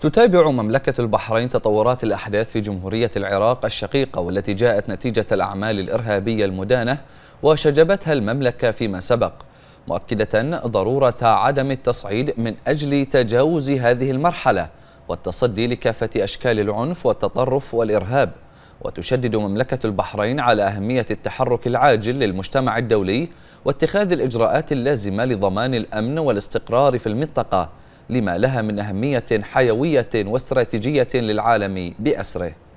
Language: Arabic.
تتابع مملكة البحرين تطورات الأحداث في جمهورية العراق الشقيقة والتي جاءت نتيجة الأعمال الإرهابية المدانة وشجبتها المملكة فيما سبق مؤكدة ضرورة عدم التصعيد من أجل تجاوز هذه المرحلة والتصدي لكافة أشكال العنف والتطرف والإرهاب وتشدد مملكة البحرين على أهمية التحرك العاجل للمجتمع الدولي واتخاذ الإجراءات اللازمة لضمان الأمن والاستقرار في المنطقة لما لها من أهمية حيوية واستراتيجية للعالم بأسره